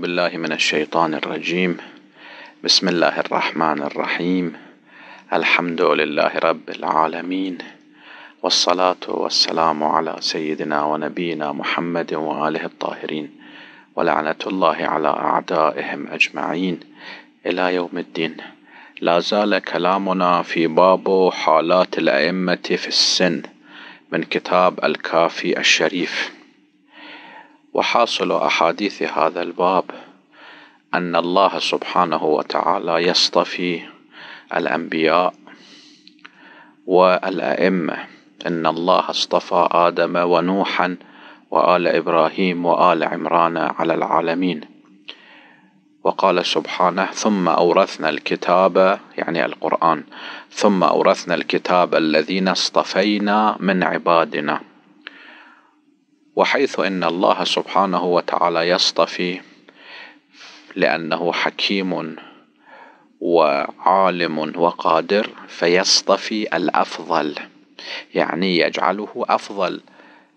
بالله من الشيطان الرجيم بسم الله الرحمن الرحيم الحمد لله رب العالمين والصلاة والسلام على سيدنا ونبينا محمد وآله الطاهرين ولعنة الله على أعدائهم أجمعين إلى يوم الدين لا زال كلامنا في باب حالات الأئمة في السن من كتاب الكافي الشريف وحاصل احاديث هذا الباب ان الله سبحانه وتعالى يصطفي الانبياء والائمه ان الله اصطفى ادم ونوحا وال ابراهيم وال عمران على العالمين وقال سبحانه ثم اورثنا الكتاب يعني القران ثم اورثنا الكتاب الذين اصطفينا من عبادنا وحيث ان الله سبحانه وتعالى يصطفي لانه حكيم وعالم وقادر فيصطفي الافضل يعني يجعله افضل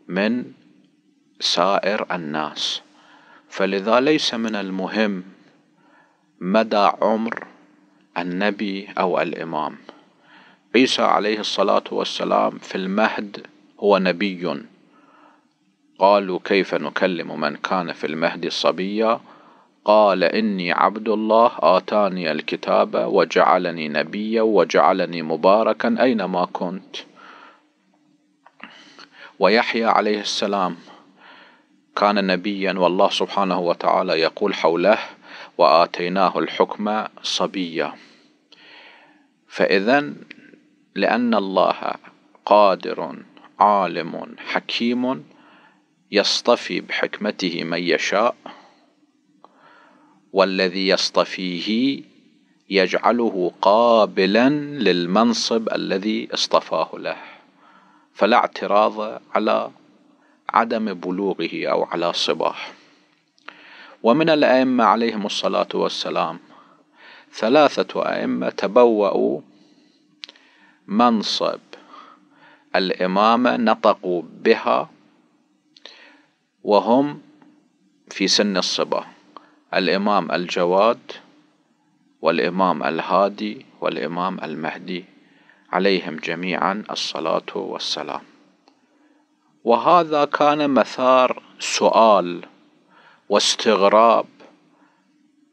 من سائر الناس فلذا ليس من المهم مدى عمر النبي او الامام عيسى عليه الصلاه والسلام في المهد هو نبي قالوا كيف نكلم من كان في المهد صبيا قال إني عبد الله آتاني الكتاب وجعلني نبيا وجعلني مباركا أينما كنت ويحيى عليه السلام كان نبيا والله سبحانه وتعالى يقول حوله وآتيناه الحكم صبيا فإذا لأن الله قادر عالم حكيم يصطفي بحكمته من يشاء والذي يصطفيه يجعله قابلا للمنصب الذي اصطفاه له فلا اعتراض على عدم بلوغه او على صباه ومن الائمه عليهم الصلاه والسلام ثلاثه ائمه تبوأوا منصب الامامه نطقوا بها وهم في سن الصبا الإمام الجواد والإمام الهادي والإمام المهدي عليهم جميعا الصلاة والسلام وهذا كان مثار سؤال واستغراب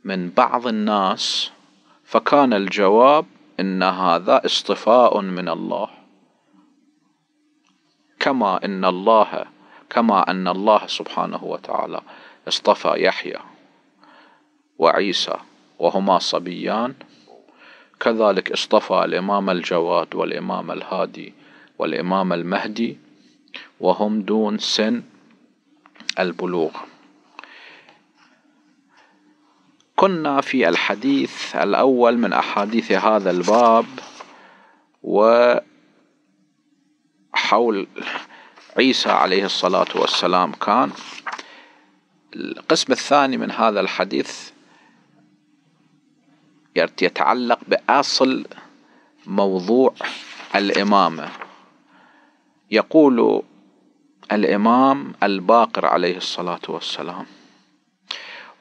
من بعض الناس فكان الجواب ان هذا اصطفاء من الله كما ان الله كما أن الله سبحانه وتعالى اصطفى يحيى وعيسى وهما صبيان كذلك اصطفى الإمام الجواد والإمام الهادي والإمام المهدي وهم دون سن البلوغ كنا في الحديث الأول من أحاديث هذا الباب وحول عيسى عليه الصلاة والسلام كان القسم الثاني من هذا الحديث يتعلق بأصل موضوع الإمامة يقول الإمام الباقر عليه الصلاة والسلام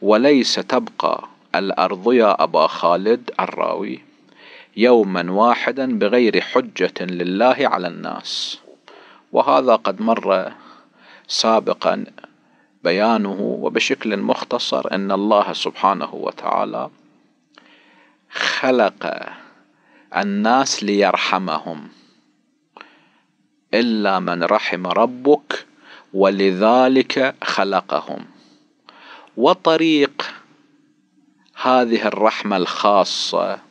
وليس تبقى الأرض يا أبا خالد الراوي يوما واحدا بغير حجة لله على الناس وهذا قد مر سابقا بيانه وبشكل مختصر ان الله سبحانه وتعالى خلق الناس ليرحمهم الا من رحم ربك ولذلك خلقهم وطريق هذه الرحمه الخاصه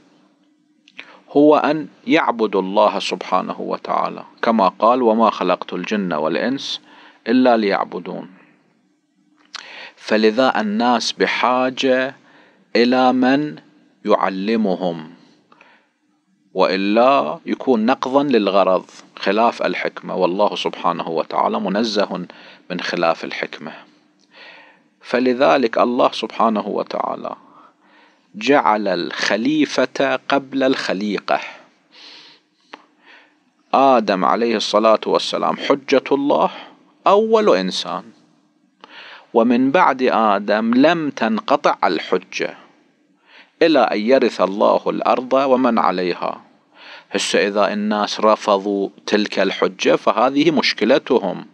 هو أن يعبدوا الله سبحانه وتعالى كما قال وما خلقت الجن والإنس إلا ليعبدون فلذا الناس بحاجة إلى من يعلمهم والا يكون نقضا للغرض خلاف الحكمه والله سبحانه وتعالى منزه من خلاف الحكمه فلذلك الله سبحانه وتعالى جعل الخليفة قبل الخليقة آدم عليه الصلاة والسلام حجة الله أول إنسان ومن بعد آدم لم تنقطع الحجة إلى أن يرث الله الأرض ومن عليها هسه إذا الناس رفضوا تلك الحجة فهذه مشكلتهم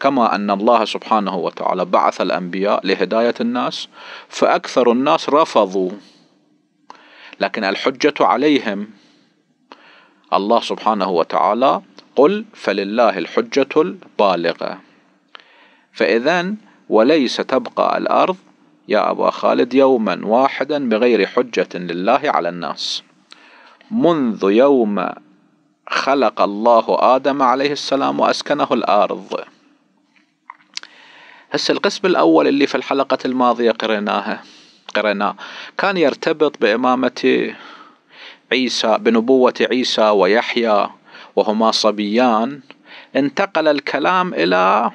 كما أن الله سبحانه وتعالى بعث الأنبياء لهداية الناس فأكثر الناس رفضوا لكن الحجة عليهم الله سبحانه وتعالى قل فلله الحجة البالغة فإذا وليس تبقى الأرض يا أبا خالد يوما واحدا بغير حجة لله على الناس منذ يوم خلق الله آدم عليه السلام وأسكنه الأرض هسه القسم الأول اللي في الحلقة الماضية قريناها قريناه كان يرتبط بإمامة عيسى بنبوة عيسى ويحيى وهما صبيان انتقل الكلام إلى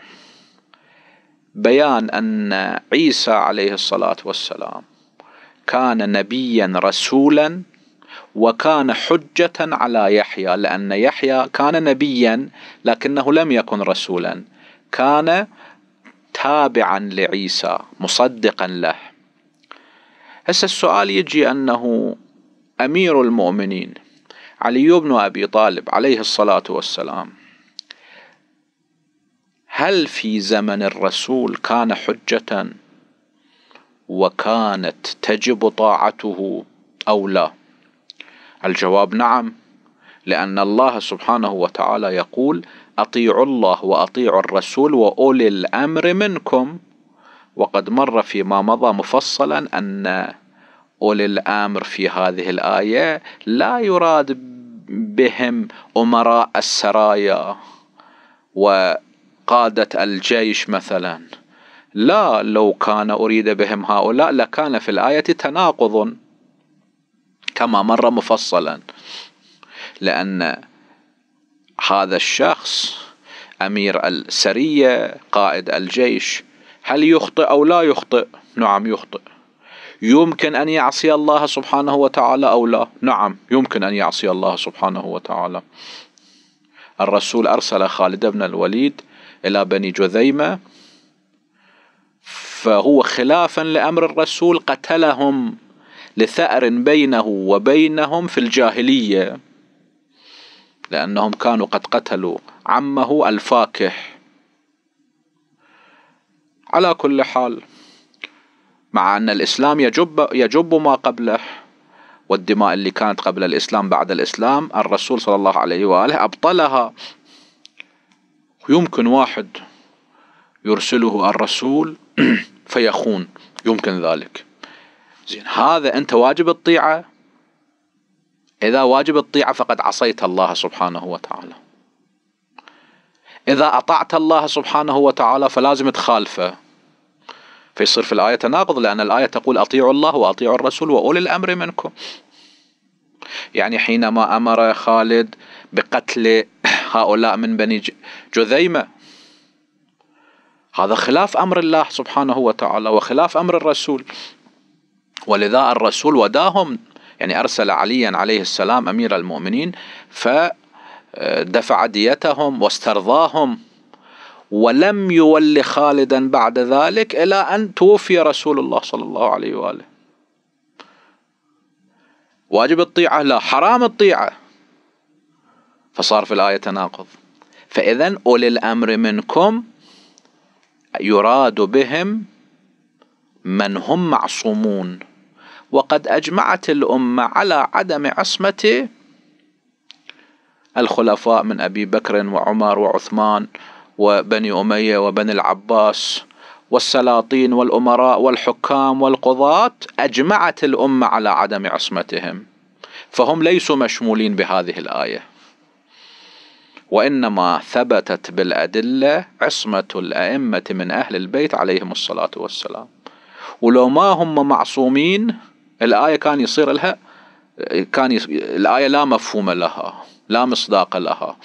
بيان أن عيسى عليه الصلاة والسلام كان نبيا رسولا وكان حجة على يحيى لأن يحيى كان نبيا لكنه لم يكن رسولا كان تابعا لعيسى مصدقا له هسه السؤال يجي أنه أمير المؤمنين علي بن أبي طالب عليه الصلاة والسلام هل في زمن الرسول كان حجة وكانت تجب طاعته أو لا الجواب نعم لأن الله سبحانه وتعالى يقول أطيعوا الله وأطيعوا الرسول وأولي الأمر منكم وقد مر فيما مضى مفصلا أن أولي الأمر في هذه الآية لا يراد بهم أمراء السرايا وقادة الجيش مثلا لا لو كان أريد بهم هؤلاء لكان في الآية تناقض كما مر مفصلا لأن هذا الشخص امير السريه قائد الجيش هل يخطئ او لا يخطئ نعم يخطئ يمكن ان يعصي الله سبحانه وتعالى او لا نعم يمكن ان يعصي الله سبحانه وتعالى الرسول ارسل خالد بن الوليد الى بني جذيمه فهو خلافا لامر الرسول قتلهم لثأر بينه وبينهم في الجاهليه لأنهم كانوا قد قتلوا عمه الفاكح على كل حال مع أن الإسلام يجب, يجب ما قبله والدماء اللي كانت قبل الإسلام بعد الإسلام الرسول صلى الله عليه وآله أبطلها يمكن واحد يرسله الرسول فيخون يمكن ذلك زين هذا أنت واجب الطيعة إذا واجب الطيعة فقد عصيت الله سبحانه وتعالى إذا أطعت الله سبحانه وتعالى فلازم تخالفه فيصير في الآية تناقض لأن الآية تقول أطيعوا الله وأطيعوا الرسول وأولي الأمر منكم يعني حينما أمر خالد بقتل هؤلاء من بني جذيمة هذا خلاف أمر الله سبحانه وتعالى وخلاف أمر الرسول ولذا الرسول وداهم يعني أرسل عليا عليه السلام أمير المؤمنين فدفع ديتهم واسترضاهم ولم يول خالدا بعد ذلك إلى أن توفي رسول الله صلى الله عليه وآله واجب الطيعة لا حرام الطيعة فصار في الآية تناقض فإذا أولي الأمر منكم يراد بهم من هم معصومون وقد أجمعت الأمة على عدم عصمة الخلفاء من أبي بكر وعمر وعثمان وبني أمية وبني العباس والسلاطين والأمراء والحكام والقضاة أجمعت الأمة على عدم عصمتهم فهم ليسوا مشمولين بهذه الآية وإنما ثبتت بالأدلة عصمة الأئمة من أهل البيت عليهم الصلاة والسلام ولو ما هم معصومين الآية كان يصير لها كان يص... الآية لا مفهوم لها لا مصداق لها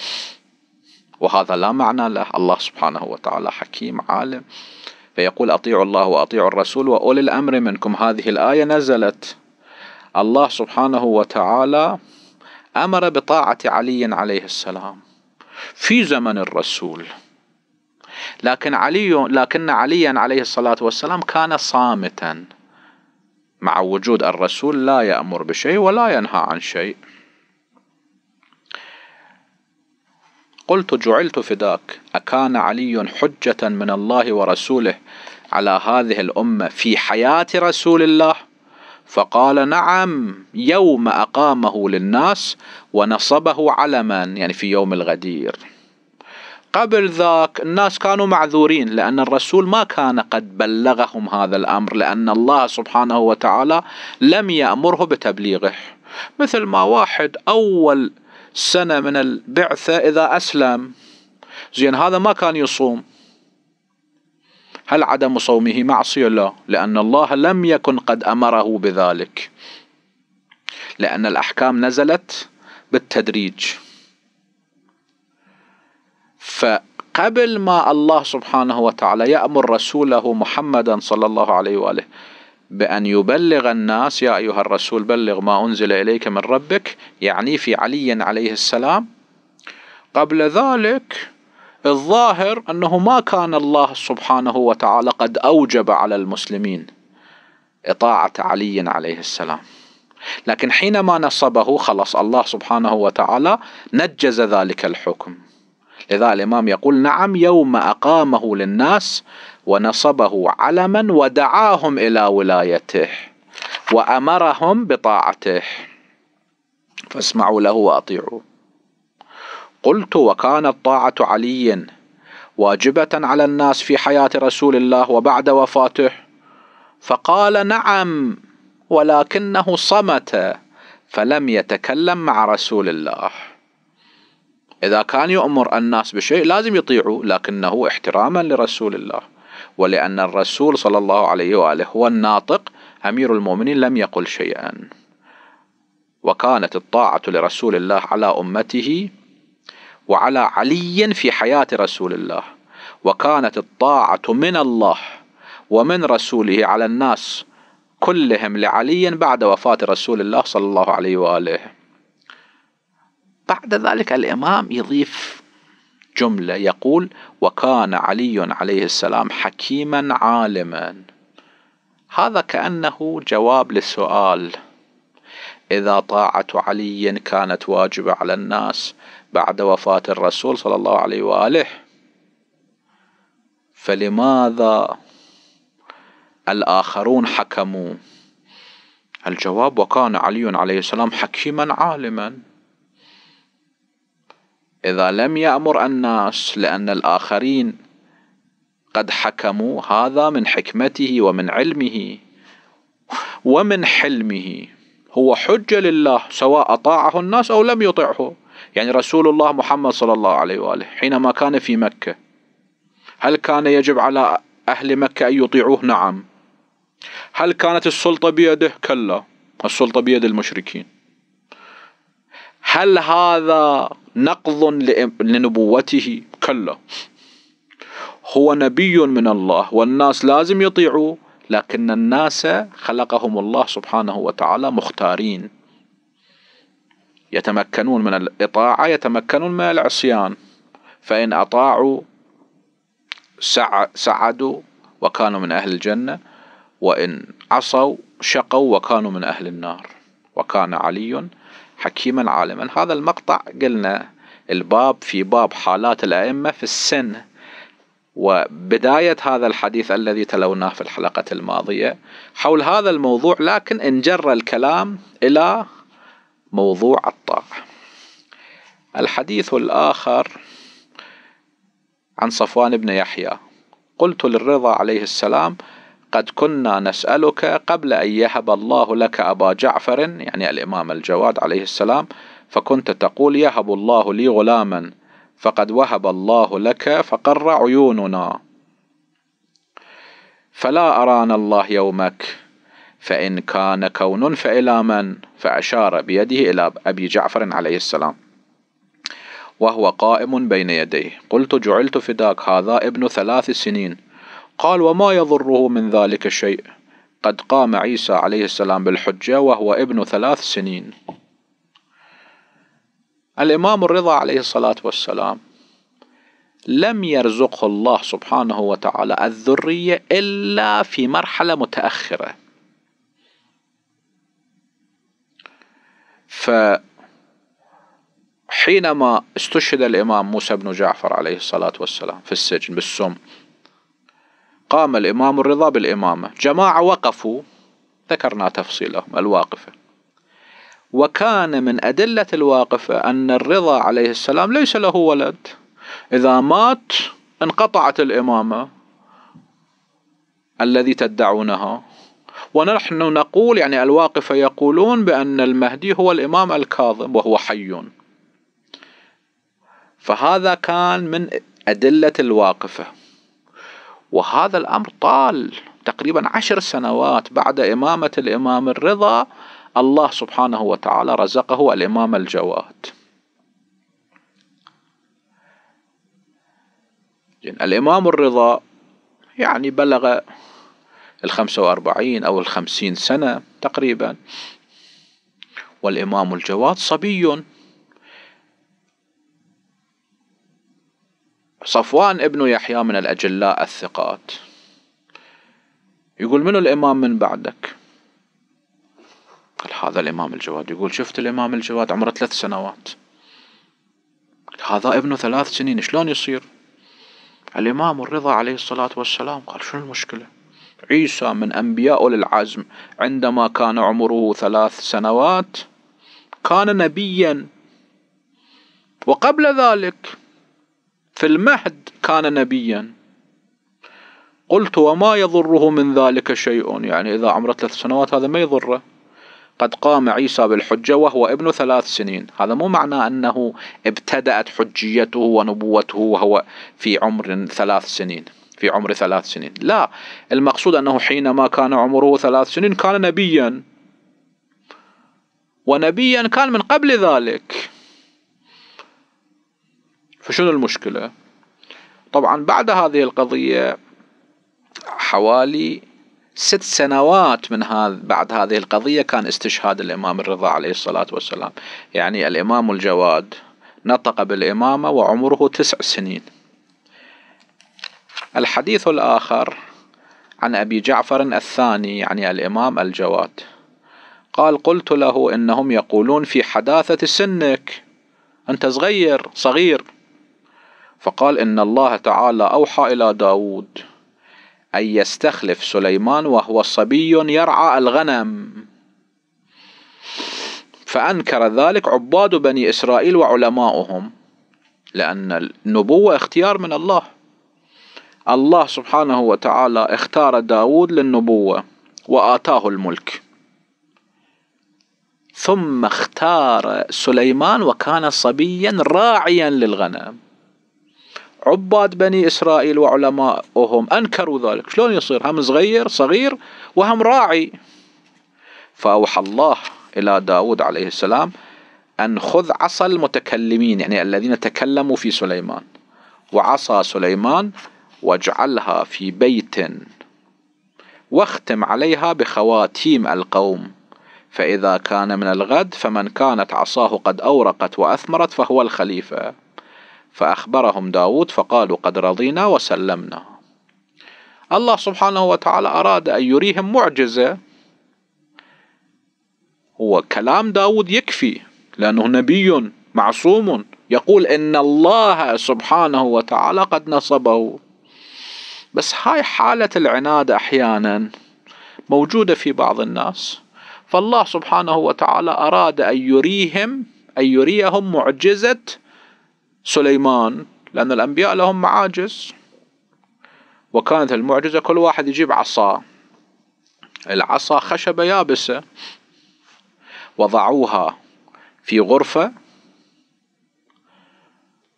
وهذا لا معنى له الله سبحانه وتعالى حكيم عالم فيقول أطيعوا الله وأطيعوا الرسول وأولي الأمر منكم هذه الآية نزلت الله سبحانه وتعالى أمر بطاعة علي عليه السلام في زمن الرسول لكن علي لكن عليا عليه الصلاة والسلام كان صامتا مع وجود الرسول لا يأمر بشيء ولا ينهى عن شيء قلت جعلت فداك أكان علي حجة من الله ورسوله على هذه الأمة في حياة رسول الله فقال نعم يوم أقامه للناس ونصبه علما يعني في يوم الغدير قبل ذاك الناس كانوا معذورين لأن الرسول ما كان قد بلغهم هذا الأمر لأن الله سبحانه وتعالى لم يأمره بتبليغه مثل ما واحد أول سنة من البعثة إذا أسلم زين هذا ما كان يصوم هل عدم صومه معصية لا لأن الله لم يكن قد أمره بذلك لأن الأحكام نزلت بالتدريج فقبل ما الله سبحانه وتعالى يأمر رسوله محمدا صلى الله عليه وآله بأن يبلغ الناس يا أيها الرسول بلغ ما أنزل إليك من ربك يعني في علي عليه السلام قبل ذلك الظاهر أنه ما كان الله سبحانه وتعالى قد أوجب على المسلمين إطاعة علي عليه السلام لكن حينما نصبه خلص الله سبحانه وتعالى نجز ذلك الحكم لذا الإمام يقول نعم يوم أقامه للناس ونصبه علما ودعاهم إلى ولايته وأمرهم بطاعته فاسمعوا له وأطيعوا قلت وكانت طاعة علي واجبة على الناس في حياة رسول الله وبعد وفاته فقال نعم ولكنه صمت فلم يتكلم مع رسول الله إذا كان يؤمر الناس بشيء لازم يطيعوا لكنه احتراما لرسول الله ولأن الرسول صلى الله عليه وآله هو الناطق أمير المؤمنين لم يقل شيئا وكانت الطاعة لرسول الله على أمته وعلى علي في حياة رسول الله وكانت الطاعة من الله ومن رسوله على الناس كلهم لعلي بعد وفاة رسول الله صلى الله عليه وآله بعد ذلك الإمام يضيف جملة يقول وكان علي عليه السلام حكيما عالما هذا كأنه جواب للسؤال إذا طاعة علي كانت واجبة على الناس بعد وفاة الرسول صلى الله عليه وآله فلماذا الآخرون حكموا الجواب وكان علي عليه السلام حكيما عالما إذا لم يأمر الناس لأن الآخرين قد حكموا هذا من حكمته ومن علمه ومن حلمه هو حجة لله سواء أطاعه الناس أو لم يطعه يعني رسول الله محمد صلى الله عليه وآله حينما كان في مكة هل كان يجب على أهل مكة أن يطيعوه نعم هل كانت السلطة بيده كلا السلطة بيد المشركين هل هذا نقض لنبوته كلا هو نبي من الله والناس لازم يطيعوه لكن الناس خلقهم الله سبحانه وتعالى مختارين يتمكنون من الإطاعة يتمكنون من العصيان فإن أطاعوا سعدوا وكانوا من أهل الجنة وإن عصوا شقوا وكانوا من أهل النار وكان علي حكيما عالما هذا المقطع قلنا الباب في باب حالات الأئمة في السن وبداية هذا الحديث الذي تلوناه في الحلقة الماضية حول هذا الموضوع لكن انجر الكلام إلى موضوع الطاعة الحديث الآخر عن صفوان بن يحيى قلت للرضا عليه السلام قد كنا نسألك قبل أن يهب الله لك أبا جعفر يعني الإمام الجواد عليه السلام فكنت تقول يهب الله لي غلاما فقد وهب الله لك فقر عيوننا فلا أرانا الله يومك فإن كان كون فإلى من فأشار بيده إلى أبي جعفر عليه السلام وهو قائم بين يديه قلت جعلت فداك هذا ابن ثلاث سنين قال وما يضره من ذلك شيء قد قام عيسى عليه السلام بالحجة وهو ابن ثلاث سنين الإمام الرضا عليه الصلاة والسلام لم يرزقه الله سبحانه وتعالى الذرية إلا في مرحلة متأخرة فحينما استشهد الإمام موسى بن جعفر عليه الصلاة والسلام في السجن بالسم قام الإمام الرضا بالإمامة جماعة وقفوا ذكرنا تفصيلهم الواقفة وكان من أدلة الواقفة أن الرضا عليه السلام ليس له ولد إذا مات انقطعت الإمامة الذي تدعونها ونحن نقول يعني الواقفة يقولون بأن المهدي هو الإمام الكاظم وهو حي فهذا كان من أدلة الواقفة وهذا الأمر طال تقريبا عشر سنوات بعد إمامة الإمام الرضا الله سبحانه وتعالى رزقه الإمام الجواد الإمام الرضا يعني بلغ الخمسة وأربعين أو الخمسين سنة تقريبا والإمام الجواد صبي صفوان ابن يحيى من الأجلاء الثقات يقول منو الإمام من بعدك قال هذا الإمام الجواد يقول شفت الإمام الجواد عمره ثلاث سنوات هذا ابنه ثلاث سنين شلون يصير الإمام الرضا عليه الصلاة والسلام قال شنو المشكلة عيسى من أنبياء العزم عندما كان عمره ثلاث سنوات كان نبيا وقبل ذلك في المهد كان نبيا قلت وما يضره من ذلك شيء يعني إذا عمره ثلاث سنوات هذا ما يضره قد قام عيسى بالحجة وهو ابن ثلاث سنين هذا مو معناه أنه ابتدأت حجيته ونبوته وهو في عمر ثلاث سنين في عمر ثلاث سنين لا المقصود أنه حينما كان عمره ثلاث سنين كان نبيا ونبيا كان من قبل ذلك فشنو المشكلة طبعا بعد هذه القضية حوالي ست سنوات من هذا بعد هذه القضية كان استشهاد الإمام الرضا عليه الصلاة والسلام يعني الإمام الجواد نطق بالإمامة وعمره تسع سنين الحديث الآخر عن أبي جعفر الثاني يعني الإمام الجواد قال قلت له إنهم يقولون في حداثة سنك أنت صغير صغير فقال إن الله تعالى أوحى إلى داود أن يستخلف سليمان وهو صبي يرعى الغنم فأنكر ذلك عباد بني إسرائيل وعلماؤهم لأن النبوة اختيار من الله الله سبحانه وتعالى اختار داود للنبوة وآتاه الملك ثم اختار سليمان وكان صبيا راعيا للغنم عباد بني إسرائيل وعلماءهم أنكروا ذلك شلون يصير هم صغير صغير وهم راعي فأوحى الله إلى داود عليه السلام أن خذ عصا المتكلمين يعني الذين تكلموا في سليمان وعصا سليمان واجعلها في بيت واختم عليها بخواتيم القوم فإذا كان من الغد فمن كانت عصاه قد أورقت وأثمرت فهو الخليفة فأخبرهم داود فقالوا قد رضينا وسلمنا الله سبحانه وتعالى أراد أن يريهم معجزة هو كلام داود يكفي لأنه نبي معصوم يقول إن الله سبحانه وتعالى قد نصبه بس هاي حالة العناد أحيانا موجودة في بعض الناس فالله سبحانه وتعالى أراد أن يريهم أن يريهم معجزة سليمان لأن الأنبياء لهم معاجز وكانت المعجزة كل واحد يجيب عصا العصا خشبة يابسة وضعوها في غرفة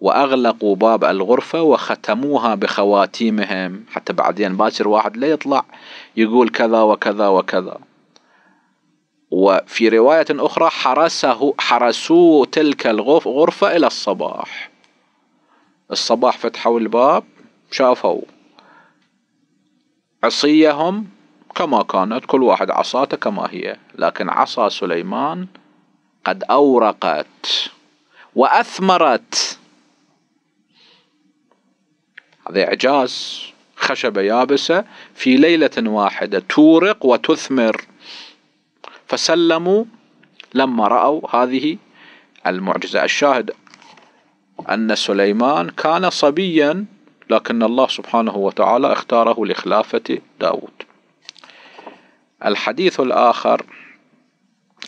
وأغلقوا باب الغرفة وختموها بخواتيمهم حتى بعدين باشر واحد لا يطلع يقول كذا وكذا وكذا وفي رواية أخرى حرسه حرسوا تلك الغرفة إلى الصباح الصباح فتحوا الباب شافوا عصيهم كما كانت كل واحد عصاته كما هي لكن عصا سليمان قد أورقت وأثمرت هذا إعجاز خشبة يابسة في ليلة واحدة تورق وتثمر فسلموا لما رأوا هذه المعجزة الشاهد أن سليمان كان صبيا لكن الله سبحانه وتعالى اختاره لخلافة داود الحديث الآخر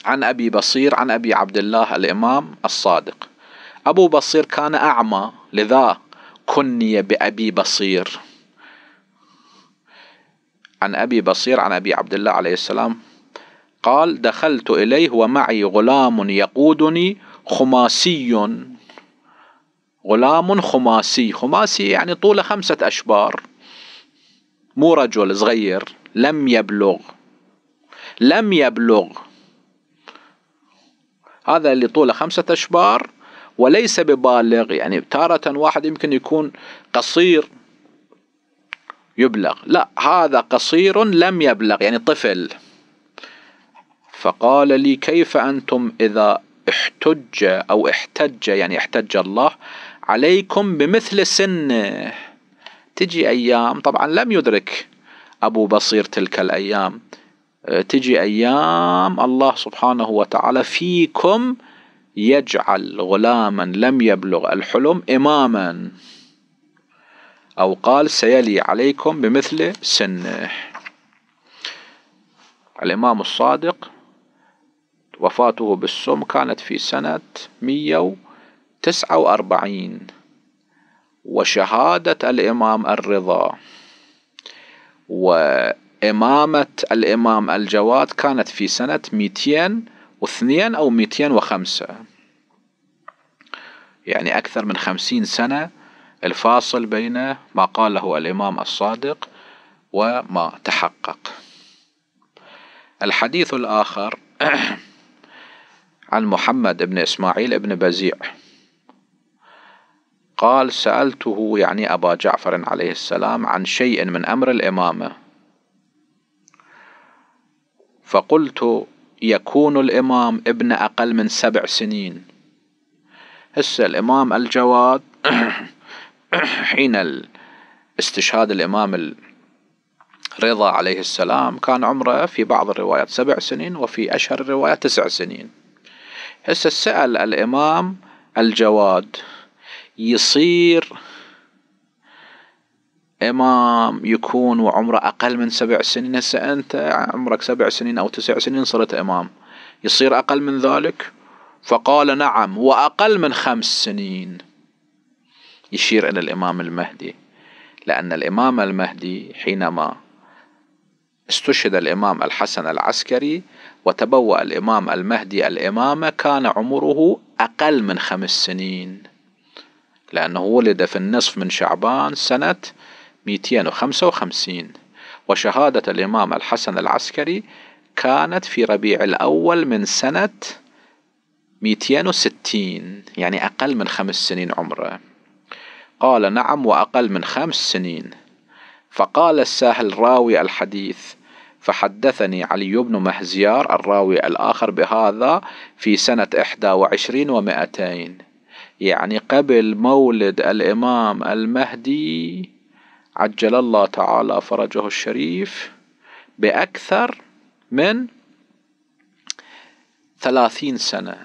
عن أبي بصير عن أبي عبد الله الإمام الصادق أبو بصير كان أعمى لذا كني بأبي بصير عن أبي بصير عن أبي عبد الله عليه السلام قال دخلت إليه ومعي غلام يقودني خماسي غلام خماسي خماسي يعني طوله خمسة أشبار مو رجل صغير لم يبلغ لم يبلغ هذا اللي طوله خمسة أشبار وليس ببالغ يعني تارة واحد يمكن يكون قصير يبلغ لا هذا قصير لم يبلغ يعني طفل فقال لي كيف أنتم إذا احتج أو احتج يعني احتج الله عليكم بمثل سنه تجي أيام طبعا لم يدرك أبو بصير تلك الأيام تجي أيام الله سبحانه وتعالى فيكم يجعل غلاما لم يبلغ الحلم إماما أو قال سيلي عليكم بمثل سنه الإمام الصادق وفاته بالسم كانت في سنة 100 تسعة وأربعين وشهادة الإمام الرضا وإمامة الإمام الجواد كانت في سنة ميتين واثنين أو ميتين وخمسة يعني أكثر من خمسين سنة الفاصل بين ما قاله الإمام الصادق وما تحقق الحديث الآخر عن محمد بن إسماعيل بن بزيع قال سألته يعني أبا جعفر عليه السلام عن شيء من أمر الإمامة فقلت يكون الإمام ابن أقل من سبع سنين هسه الإمام الجواد حين استشهاد الإمام الرضا عليه السلام كان عمره في بعض الروايات سبع سنين وفي أشهر الروايات تسع سنين هسه سأل الإمام الجواد يصير امام يكون وعمره اقل من سبع سنين هسه انت عمرك سبع سنين او تسع سنين صرت امام يصير اقل من ذلك فقال نعم واقل من خمس سنين يشير الى الامام المهدي لان الامام المهدي حينما استشهد الامام الحسن العسكري وتبوأ الامام المهدي الامامه كان عمره اقل من خمس سنين لأنه ولد في النصف من شعبان سنة 255 وشهادة الإمام الحسن العسكري كانت في ربيع الأول من سنة 260 يعني أقل من خمس سنين عمره قال نعم وأقل من خمس سنين فقال الساهل راوي الحديث فحدثني علي بن مهزيار الراوي الآخر بهذا في سنة إحدى وعشرين ومائتين يعني قبل مولد الإمام المهدي عجل الله تعالى فرجه الشريف بأكثر من ثلاثين سنة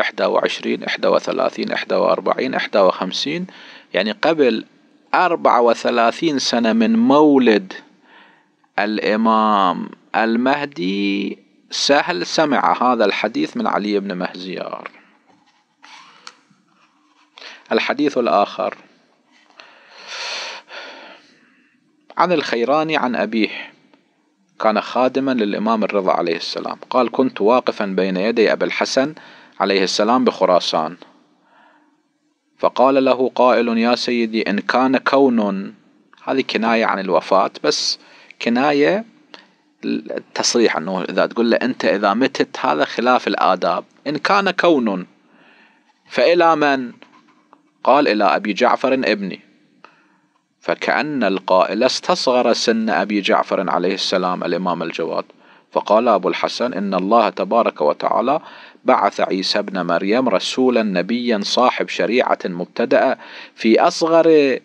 إحدى وعشرين إحدى وثلاثين إحدى وأربعين إحدى وخمسين يعني قبل أربعة وثلاثين سنة من مولد الإمام المهدي سهل سمع هذا الحديث من علي بن مهزيار الحديث الآخر عن الخيراني عن أبيه كان خادما للإمام الرضا عليه السلام قال كنت واقفا بين يدي أبي الحسن عليه السلام بخراسان فقال له قائل يا سيدي إن كان كون هذه كناية عن الوفاة بس كناية التصريح أنه إذا تقول له أنت إذا متت هذا خلاف الآداب إن كان كون فإلى من قال إلى أبي جعفر ابني فكأن القائل استصغر سن أبي جعفر عليه السلام الإمام الجواد فقال أبو الحسن إن الله تبارك وتعالى بعث عيسى ابن مريم رسولا نبيا صاحب شريعة مبتدأة في أصغر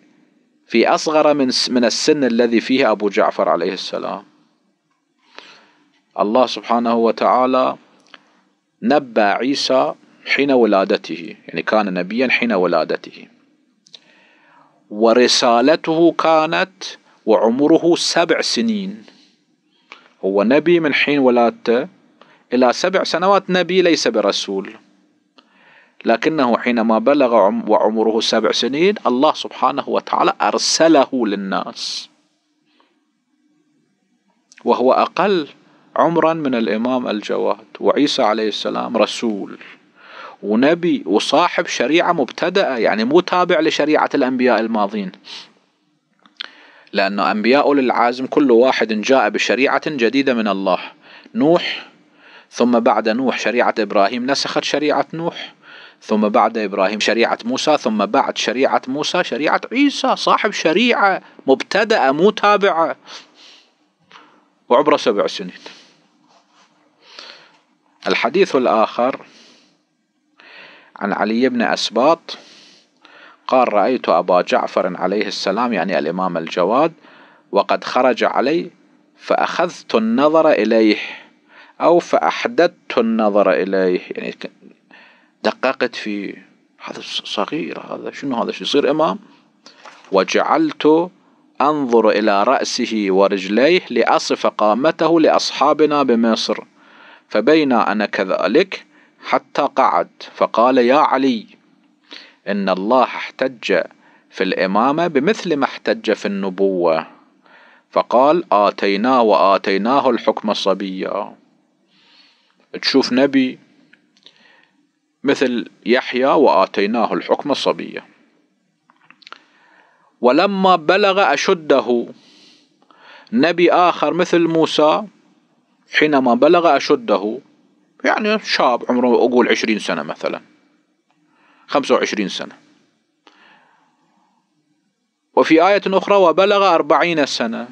في أصغر من من السن الذي فيه أبو جعفر عليه السلام الله سبحانه وتعالى نبى عيسى حين ولادته يعني كان نبيا حين ولادته ورسالته كانت وعمره سبع سنين هو نبي من حين ولادته إلى سبع سنوات نبي ليس برسول لكنه حينما بلغ وعمره سبع سنين الله سبحانه وتعالى أرسله للناس وهو أقل عمرا من الإمام الجواد وعيسى عليه السلام رسول ونبي وصاحب شريعة مبتدأة يعني مو تابع لشريعة الأنبياء الماضين لأن أنبياء للعازم العازم كل واحد جاء بشريعة جديدة من الله نوح ثم بعد نوح شريعة إبراهيم نسخت شريعة نوح ثم بعد إبراهيم شريعة موسى ثم بعد شريعة موسى شريعة عيسى صاحب شريعة مبتدأة مو تابعة وعبره سبع سنين الحديث الآخر عن علي بن أسباط قال رأيت أبا جعفر عليه السلام يعني الإمام الجواد وقد خرج علي فأخذت النظر إليه أو فأحددت النظر إليه يعني دققت في هذا صغير هذا شنو هذا شو يصير إمام وجعلت أنظر إلى رأسه ورجليه لأصف قامته لأصحابنا بمصر فبينا أنا كذلك حتى قعد فقال يا علي إن الله احتج في الإمامة بمثل ما احتج في النبوة فقال آتيناه وآتيناه الحكم صبيا تشوف نبي مثل يحيى وآتيناه الحكم صبيا ولما بلغ أشده نبي آخر مثل موسى حينما بلغ أشده يعني شاب عمره أقول عشرين سنة مثلا خمسة وعشرين سنة وفي آية أخرى وبلغ أربعين سنة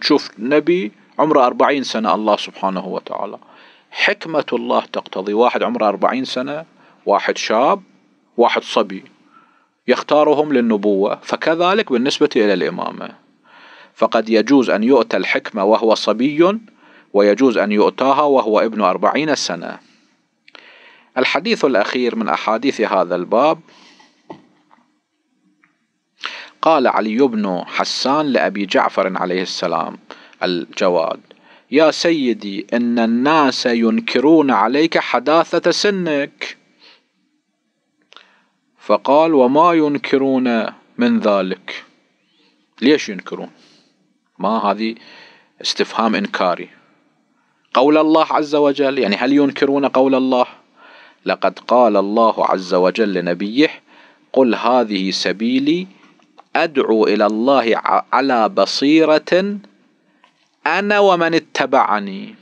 تشوف نبي عمره أربعين سنة الله سبحانه وتعالى حكمة الله تقتضي واحد عمره أربعين سنة واحد شاب واحد صبي يختارهم للنبوة فكذلك بالنسبة إلى الإمامة فقد يجوز أن يؤتى الحكمة وهو صبي ويجوز أن يؤتاها وهو ابن أربعين سنة الحديث الأخير من أحاديث هذا الباب قال علي بن حسان لأبي جعفر عليه السلام الجواد يا سيدي إن الناس ينكرون عليك حداثة سنك فقال وما ينكرون من ذلك ليش ينكرون ما هذه استفهام إنكاري قول الله عز وجل يعني هل ينكرون قول الله لقد قال الله عز وجل لنبيه قل هذه سبيلي أدعو إلى الله على بصيرة أنا ومن اتبعني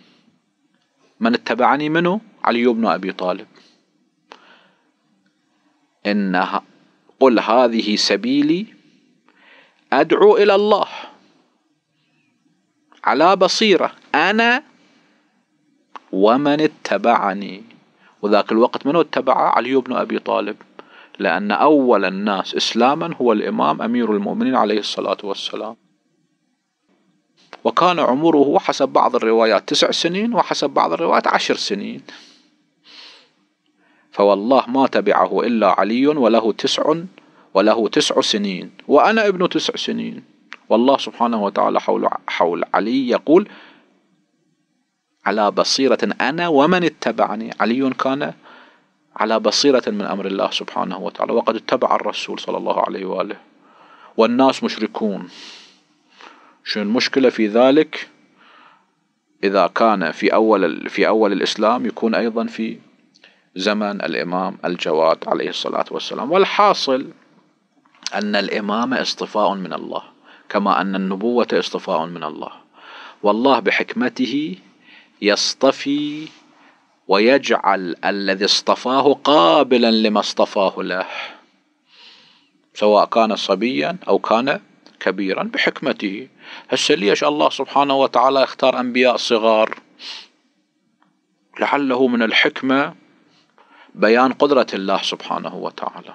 من اتبعني منه علي بن أبي طالب إنها قل هذه سبيلي أدعو إلى الله على بصيرة أنا ومن اتبعني وذاك الوقت منو اتبع علي بن أبي طالب لأن أول الناس إسلاما هو الإمام أمير المؤمنين عليه الصلاة والسلام وكان عمره حسب بعض الروايات تسع سنين وحسب بعض الروايات عشر سنين فوالله ما تبعه إلا علي وله تسع وله تسع سنين وأنا ابن تسع سنين والله سبحانه وتعالى حول, حول علي يقول على بصيرة أنا ومن اتبعني علي كان على بصيرة من أمر الله سبحانه وتعالى وقد اتبع الرسول صلى الله عليه وآله والناس مشركون شو المشكلة في ذلك إذا كان في أول في أول الإسلام يكون أيضا في زمن الإمام الجواد عليه الصلاة والسلام والحاصل أن الإمام اصطفاء من الله كما أن النبوة اصطفاء من الله والله بحكمته يصطفي ويجعل الذي اصطفاه قابلا لما اصطفاه له سواء كان صبيا او كان كبيرا بحكمته هسه ليش الله سبحانه وتعالى اختار انبياء صغار لعله من الحكمه بيان قدره الله سبحانه وتعالى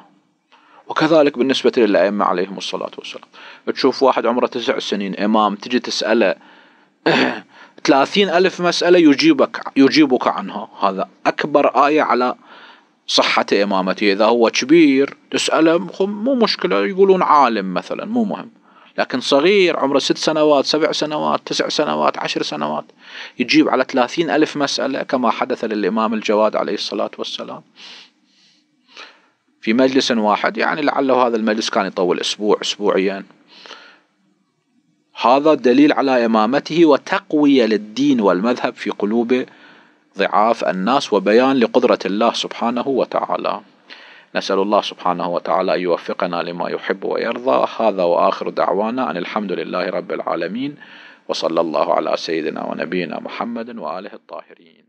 وكذلك بالنسبة للأئمة عليهم الصلاة والسلام تشوف واحد عمره تسع سنين إمام تجي تسأله 30 ألف مسألة يجيبك يجيبك عنها هذا أكبر آية على صحة إمامته إذا هو كبير تسأله مو مشكلة يقولون عالم مثلا مو مهم لكن صغير عمره ست سنوات سبع سنوات تسع سنوات عشر سنوات يجيب على ثلاثين ألف مسألة كما حدث للإمام الجواد عليه الصلاة والسلام في مجلس واحد يعني لعله هذا المجلس كان يطول أسبوع أسبوعيا هذا دليل على إمامته وتقوية للدين والمذهب في قلوب ضعاف الناس وبيان لقدرة الله سبحانه وتعالى نسأل الله سبحانه وتعالى أن يوفقنا لما يحب ويرضى هذا وآخر دعوانا أن الحمد لله رب العالمين وصلى الله على سيدنا ونبينا محمد وآله الطاهرين